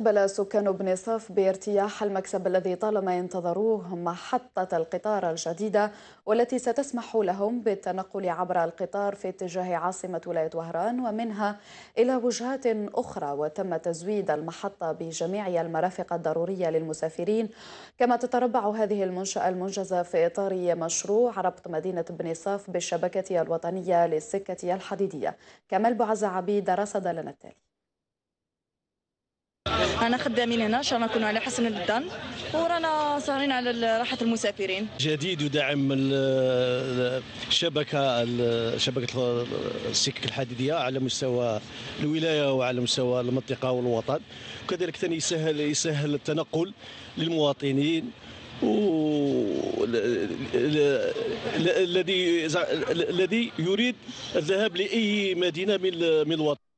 بلى سكان صاف بارتياح المكسب الذي طالما ينتظروه محطة القطار الجديدة والتي ستسمح لهم بالتنقل عبر القطار في اتجاه عاصمة ولاية وهران ومنها إلى وجهات أخرى وتم تزويد المحطة بجميع المرافق الضرورية للمسافرين كما تتربع هذه المنشأة المنجزة في إطار مشروع ربط مدينة صاف بالشبكة الوطنية للسكة الحديدية كمال البعز عبيد رصد لنا التالي رانا خدامين هنا ان شاء الله نكونوا على حسن الظن ورانا ساهرين على راحه المسافرين جديد يدعم الشبكه شبكه السكك الحديديه على مستوى الولايه وعلى مستوى المنطقه والوطن وكذلك ثاني يسهل يسهل التنقل للمواطنين الذي الذي يريد الذهاب لاي مدينه من الوطن